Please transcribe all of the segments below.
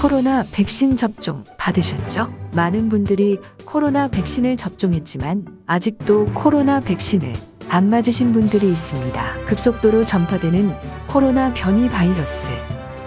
코로나 백신 접종 받으셨죠? 많은 분들이 코로나 백신을 접종했지만 아직도 코로나 백신을 안 맞으신 분들이 있습니다. 급속도로 전파되는 코로나 변이 바이러스.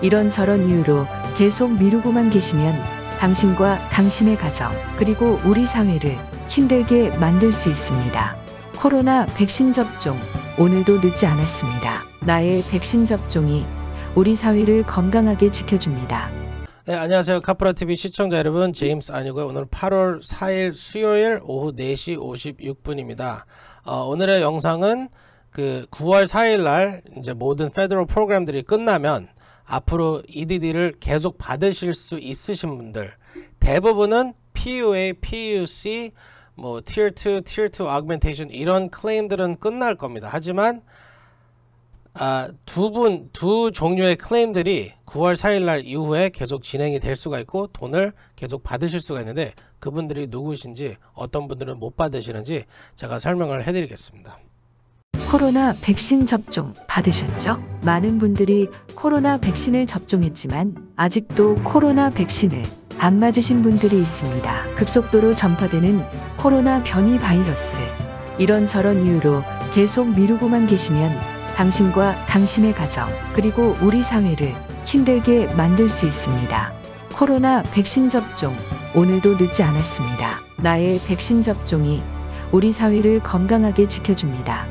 이런저런 이유로 계속 미루고만 계시면 당신과 당신의 가정, 그리고 우리 사회를 힘들게 만들 수 있습니다. 코로나 백신 접종, 오늘도 늦지 않았습니다. 나의 백신 접종이 우리 사회를 건강하게 지켜줍니다. 네, 안녕하세요. 카프라 TV 시청자 여러분, 제임스 아니고요. 오늘 8월 4일 수요일 오후 4시 56분입니다. 어, 오늘의 영상은 그 9월 4일 날 이제 모든 페더럴 프로그램들이 끝나면 앞으로 EDD를 계속 받으실 수 있으신 분들 대부분은 PUA, PUC, 뭐 Tier 2, Tier 2 Augmentation 이런 클레임들은 끝날 겁니다. 하지만 아, 두 분, 두 종류의 클레임들이 9월 4일날 이후에 계속 진행이 될 수가 있고 돈을 계속 받으실 수가 있는데 그분들이 누구신지 어떤 분들은 못 받으시는지 제가 설명을 해드리겠습니다. 코로나 백신 접종 받으셨죠? 많은 분들이 코로나 백신을 접종했지만 아직도 코로나 백신을 안 맞으신 분들이 있습니다. 급속도로 전파되는 코로나 변이 바이러스. 이런저런 이유로 계속 미루고만 계시면 당신과 당신의 가정, 그리고 우리 사회를 힘들게 만들 수 있습니다. 코로나 백신 접종, 오늘도 늦지 않았습니다. 나의 백신 접종이 우리 사회를 건강하게 지켜줍니다.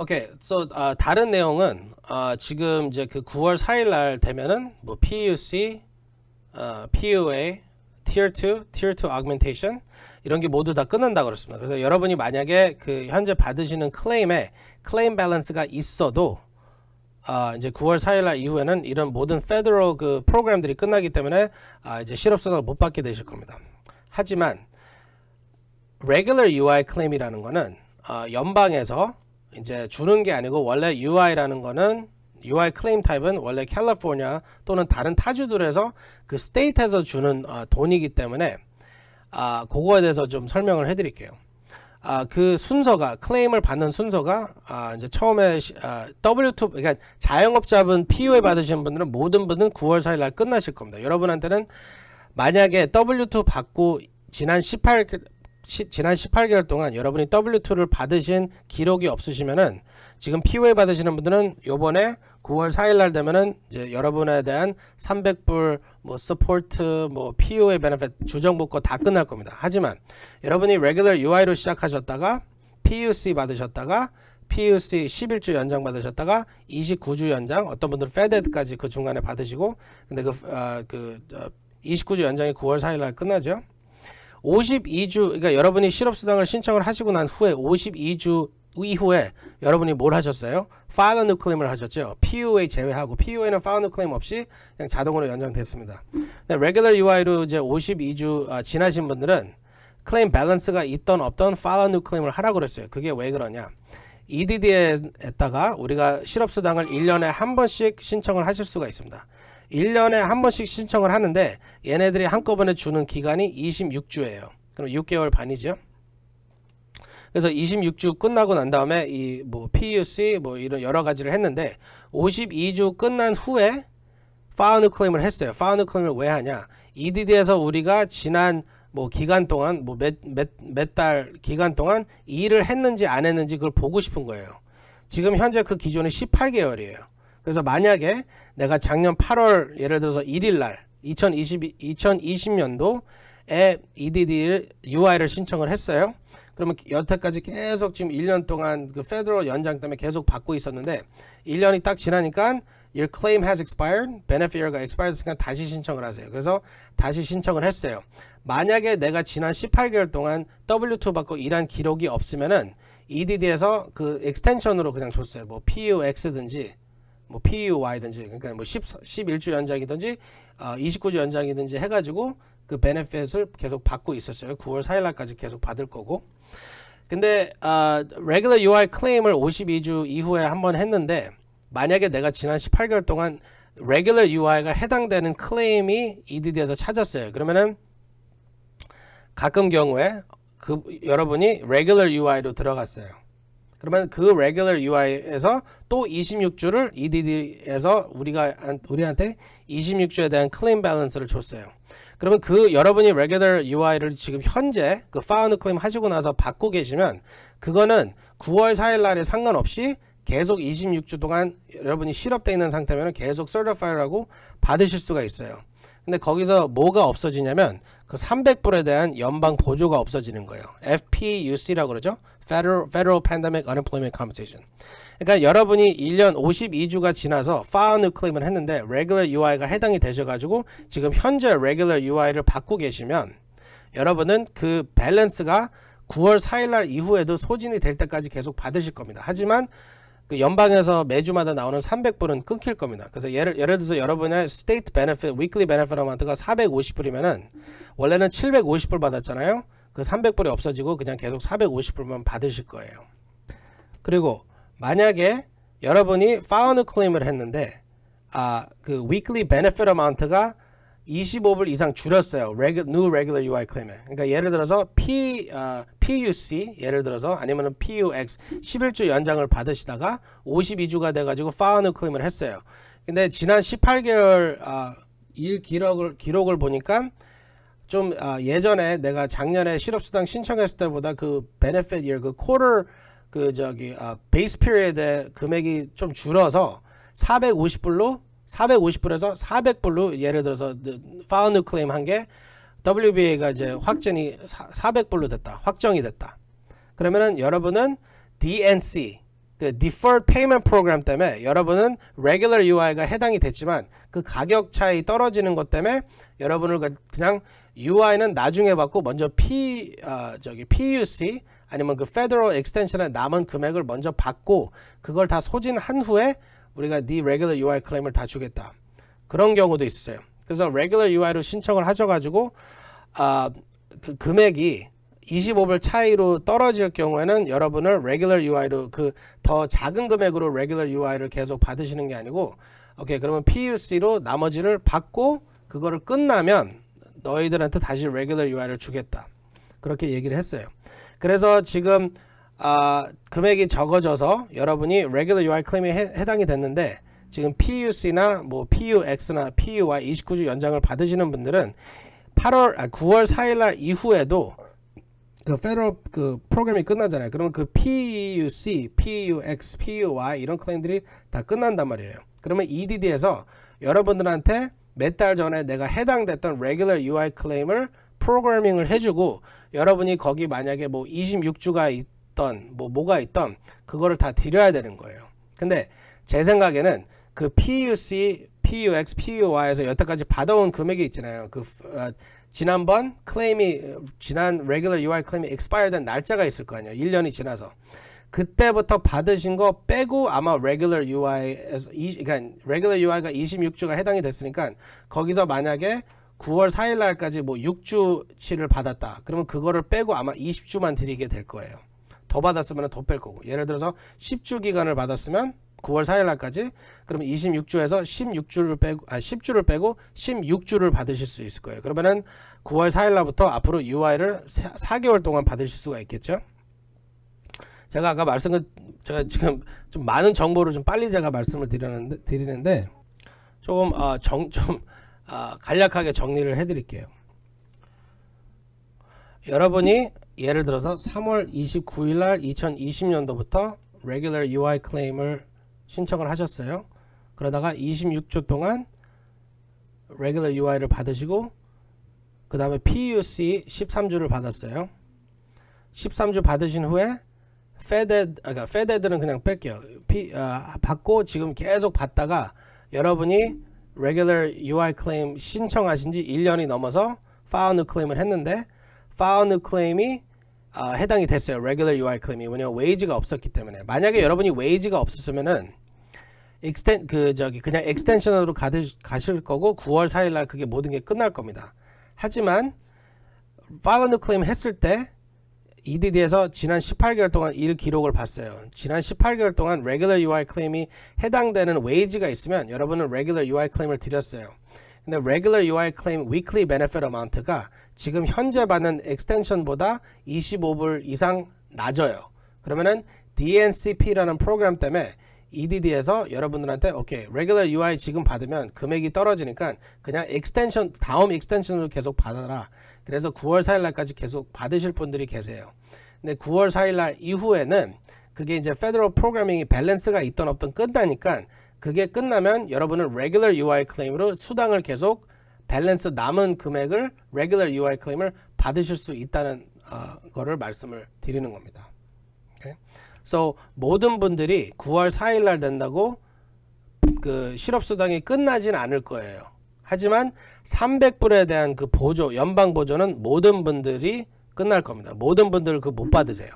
오케이, okay, so, u 아, 다른 내용은 u 아, 지금 이제 그 9월 4일 날 되면은 뭐 PUC, u 아, PUA, tier 2, tier 2 augmentation 이런 게 모두 다 끊는다 그렇습니다. 그래서 여러분이 만약에 그 현재 받으시는 클레임에 클레임 밸런스가 있어도 아, 이제 9월 4일날 이후에는 이런 모든 페더럴 그 프로그램들이 끝나기 때문에 아, 이제 실업수당을 못 받게 되실 겁니다. 하지만 regular UI 클레임이라는 거는 아, 연방에서 이제 주는 게 아니고 원래 UI라는 거는 UI 클레임 타입은 원래 캘리포니아 또는 다른 타주들에서 그 스테이트에서 주는 어, 돈이기 때문에 아, 그거에 대해서 좀 설명을 해드릴게요. 아, 그 순서가 클레임을 받는 순서가 아, 이제 처음에 아, W2 그러니까 자영업자분 PO에 받으시는 분들은 모든 분은 9월 4일 날 끝나실 겁니다. 여러분한테는 만약에 W2 받고 지난 18 시, 지난 18개월 동안 여러분이 W2를 받으신 기록이 없으시면은 지금 POA 받으시는 분들은 요번에 9월 4일 날 되면은 이제 여러분에 대한 300불 뭐 서포트 뭐 POA 베네핏 주정부 거다 끝날 겁니다. 하지만 여러분이 regular UI로 시작하셨다가 PUC 받으셨다가 PUC 11주 연장 받으셨다가 29주 연장 어떤 분들은 페데드까지 그 중간에 받으시고 근데 그, 어, 그 어, 29주 연장이 9월 4일 날 끝나죠. 52주 그러니까 여러분이 실업수당을 신청을 하시고 난 후에 52주 이후에 여러분이 뭘 하셨어요? 파일러 누클레임을 하셨죠. PUA 제외하고 PUA는 파일러 누클레임 없이 그냥 자동으로 연장됐습니다. 네, 레귤러 UI로 이제 52주 아, 지나신 분들은 클레임 밸런스가 있던 없던 파일러 누클레임을 하라고 그랬어요. 그게 왜 그러냐? EDD에다가 우리가 실업수당을 1년에 한 번씩 신청을 하실 수가 있습니다. 1년에 한 번씩 신청을 하는데 얘네들이 한꺼번에 주는 기간이 26주예요. 그럼 6개월 반이죠. 그래서 26주 끝나고 난 다음에 이 뭐 PUC 뭐 이런 여러 가지를 했는데 52주 끝난 후에 파운드 클레임을 했어요. 파운드 클레임을 왜 하냐? EDD에서 우리가 지난 뭐 기간 동안 뭐 몇몇몇 달 기간 동안 일을 했는지 안 했는지 그걸 보고 싶은 거예요. 지금 현재 그 기준이 18개월이에요. 그래서 만약에 내가 작년 8월 예를 들어서 1일 날 2020, 2020년도에 EDD UI를 신청을 했어요. 그러면 여태까지 계속 지금 1년 동안 그페드럴 연장 때문에 계속 받고 있었는데 1년이 딱 지나니까 Your claim has expired. Benefit가 expired니까 다시 신청을 하세요. 그래서 다시 신청을 했어요. 만약에 내가 지난 18개월 동안 W2 받고 일한 기록이 없으면은 EDD에서 그 엑스텐션으로 그냥 줬어요. 뭐 POX든지 뭐 PUY든지 e 그러니까 뭐 10, 11주 연장이든지 어, 29주 연장이든지 해가지고 그 베네핏을 계속 받고 있었어요. 9월 4일날까지 계속 받을 거고. 근데 어, regular UI claim을 52주 이후에 한번 했는데 만약에 내가 지난 18개월 동안 regular UI가 해당되는 클레임이 EDD에서 찾았어요. 그러면은 가끔 경우에 그 여러분이 regular UI로 들어갔어요. 그러면 그 regular UI에서 또 26주를 EDD에서 우리가 우리한테 26주에 대한 클레임 밸런스를 줬어요. 그러면 그 여러분이 regular UI를 지금 현재 그 found 그 claim 하시고 나서 받고 계시면 그거는 9월 4일 날에 상관없이 계속 26주 동안 여러분이 실업되어 있는 상태면 계속 certifier라고 받으실 수가 있어요. 근데 거기서 뭐가 없어지냐면 그 300불에 대한 연방 보조가 없어지는 거예요. FPUC라고 그러죠. Federal, Federal Pandemic Unemployment Compensation. 그러니까 여러분이 1년 52주가 지나서 파운드 클레임을 했는데 regular UI가 해당이 되셔가지고 지금 현재 regular UI를 받고 계시면 여러분은 그 밸런스가 9월 4일날 이후에도 소진이 될 때까지 계속 받으실 겁니다. 하지만 그 연방에서 매주마다 나오는 300불은 끊길 겁니다. 그래서 예를, 예를 들어서 여러분의 스테이트 베네핏, 위클리 베네핏 아마트가 450불이면은 원래는 750불 받았잖아요. 그 300불이 없어지고 그냥 계속 450불만 받으실 거예요. 그리고 만약에 여러분이 파운드 클레임을 했는데 아, 그 위클리 베네핏 아마운트가 25불 이상 줄였어요. Regu new regular UI claim에. 그러니까 예를 들어서 P, 어, PUC 예를 들어서 아니면 PUX 11주 연장을 받으시다가 52주가 돼가지고 파운드 클레임을 했어요. 근데 지난 18개월 어, 일 기록을, 기록을 보니까 좀 어, 예전에 내가 작년에 실업수당 신청했을 때보다 그 베네핏 year 그 quarter 그 저기 어, 베이스 피리어드의 금액이 좀 줄어서 450불로 450불에서 400불로 예를 들어서 파운드 클레임 한게 WBA가 이제 확정이 400불로 됐다. 확정이 됐다. 그러면은 여러분은 DNC 그 Deferred Payment Program 때문에 여러분은 Regular UI가 해당이 됐지만 그 가격 차이 떨어지는 것 때문에 여러분을 그 그냥 UI는 나중에 받고 먼저 P 어, 저기 PUC 아니면 그 Federal Extension에 남은 금액을 먼저 받고 그걸 다 소진한 후에 우리가 네 regular UI 클레임을 다 주겠다. 그런 경우도 있어요. 그래서 regular UI로 신청을 하셔가지고 아, 그 금액이 25불 차이로 떨어질 경우에는 여러분을 regular UI로 그 더 작은 금액으로 regular UI를 계속 받으시는 게 아니고 오케이 그러면 PUC로 나머지를 받고 그거를 끝나면 너희들한테 다시 regular UI를 주겠다. 그렇게 얘기를 했어요. 그래서 지금 아, 금액이 적어져서 여러분이 regular UI 클레임에 해, 당이 됐는데 지금 PUC나 뭐 PUX나 PUY 29주 연장을 받으시는 분들은 8월 아, 9월 4일 날 이후에도 그 페럴 그 프로그램이 끝나잖아요. 그러면 그 PUC, PUX, PUY 이런 클레임들이 다 끝난단 말이에요. 그러면 EDD에서 여러분들한테 몇 달 전에 내가 해당됐던 regular UI 클레임을 프로그래밍을 해주고 여러분이 거기 만약에 뭐 26주가 있 있던 뭐 뭐가 있던 그거를 다 드려야 되는 거예요. 근데 제 생각에는 그 PUC, PUX, PUY에서 여태까지 받아온 금액이 있잖아요. 그 어, 지난번 클레임이 지난 regular UI 클레임이 expire된 날짜가 있을 거 아니에요. 1년이 지나서. 그때부터 받으신 거 빼고 아마 regular UI에서 이, 그러니까 regular UI가 26주가 해당이 됐으니까 거기서 만약에 9월 4일 날까지 뭐 6주치를 받았다. 그러면 그거를 빼고 아마 20주만 드리게 될 거예요. 더 받았으면 더뺄 거고 예를 들어서 10주 기간을 받았으면 9월 4일날까지 그러면 26주에서 16주를 빼고 아 10주를 빼고 16주를 받으실 수 있을 거예요. 그러면은 9월 4일날부터 앞으로 UI를 4개월 동안 받으실 수가 있겠죠. 제가 아까 말씀을 그, 제가 지금 좀 많은 정보를 좀 빨리 제가 말씀을 드리는데, 드리는데 조금 어, 정, 좀 어, 간략하게 정리를 해드릴게요. 여러분이 예를 들어서 3월 29일 날 2020년도부터 regular UI claim을 신청을 하셨어요. 그러다가 26주 동안 regular UI를 받으시고 그 다음에 PUC 13주를 받았어요. 13주 받으신 후에 페데드, 아, 그러니까 페데드는 그냥 뺄게요. 피, 아, 받고 지금 계속 받다가 여러분이 regular UI claim 신청하신 지 1년이 넘어서 found claim을 했는데 found claim이 어, 해당이 됐어요. regular UI claim이 왜냐면 wage가 없었기 때문에 만약에 여러분이 wage가 없었으면은 extend 그 저기 그냥 extension으로 가실 거고 9월 4일날 그게 모든 게 끝날 겁니다. 하지만 found claim 했을 때 EDD에서 지난 18개월 동안 일 기록을 봤어요. 지난 18개월 동안 regular UI claim이 해당되는 wage가 있으면 여러분은 regular UI claim을 드렸어요. 근데 regular UI claim weekly benefit amount가 지금 현재 받는 엑스텐션보다 25불 이상 낮아요. 그러면은 DNCP라는 프로그램 때문에 EDD에서 여러분들한테 오케이 regular UI 지금 받으면 금액이 떨어지니까 그냥 엑스텐션 다음 엑스텐션으로 계속 받아라. 그래서 9월 4일 날까지 계속 받으실 분들이 계세요. 근데 9월 4일 날 이후에는 그게 이제 페더럴 프로그래밍이 밸런스가 있던 없던 끝나니까 그게 끝나면 여러분은 regular UI c l a i m 으로 수당을 계속 밸런스 남은 금액을 regular UI c l a i m 을 받으실 수 있다는 어, 거를 말씀을 드리는 겁니다. 오케이? So 모든 분들이 9월 4일 날 된다고 그 실업수당이 끝나진 않을 거예요. 하지만 300불에 대한 그 보조, 연방 보조는 모든 분들이 끝날 겁니다. 모든 분들 그 못 받으세요.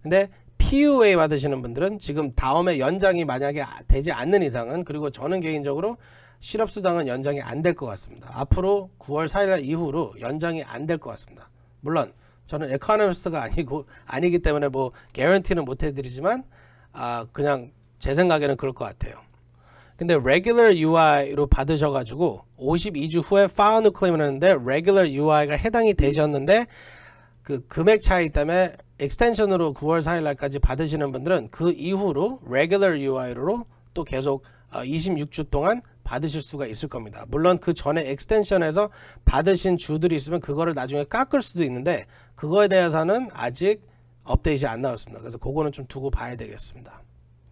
근데 PUA 받으시는 분들은 지금 다음에 연장이 만약에 되지 않는 이상은 그리고 저는 개인적으로 실업수당은 연장이 안 될 것 같습니다. 앞으로 9월 4일 이후로 연장이 안 될 것 같습니다. 물론 저는 에코노미스트가 아니고 아니기 때문에 뭐 개런티는 못 해드리지만 아 그냥 제 생각에는 그럴 것 같아요. 근데 regular UI로 받으셔가지고 52주 후에 found claim을 하는데 regular UI가 해당이 되셨는데 그 금액 차이 때문에 엑스텐션으로 9월 4일 날까지 받으시는 분들은 그 이후로 regular UI로 또 계속 26주 어, 동안 받으실 수가 있을 겁니다. 물론 그 전에 엑스텐션에서 받으신 주들이 있으면 그거를 나중에 깎을 수도 있는데 그거에 대해서는 아직 업데이트 안 나왔습니다. 그래서 그거는 좀 두고 봐야 되겠습니다.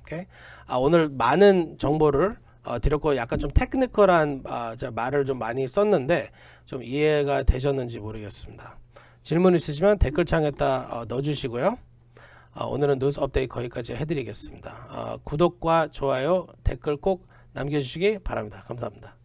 오케이? 아, 오늘 많은 정보를 어, 드렸고 약간 좀 테크니컬한 아, 말을 좀 많이 썼는데 좀 이해가 되셨는지 모르겠습니다. 질문 있으시면 댓글창에다 어, 넣어주시고요. 아, 오늘은 뉴스 업데이트 거기까지 해드리겠습니다. 아, 구독과 좋아요, 댓글 꼭 남겨주시기 바랍니다. 감사합니다.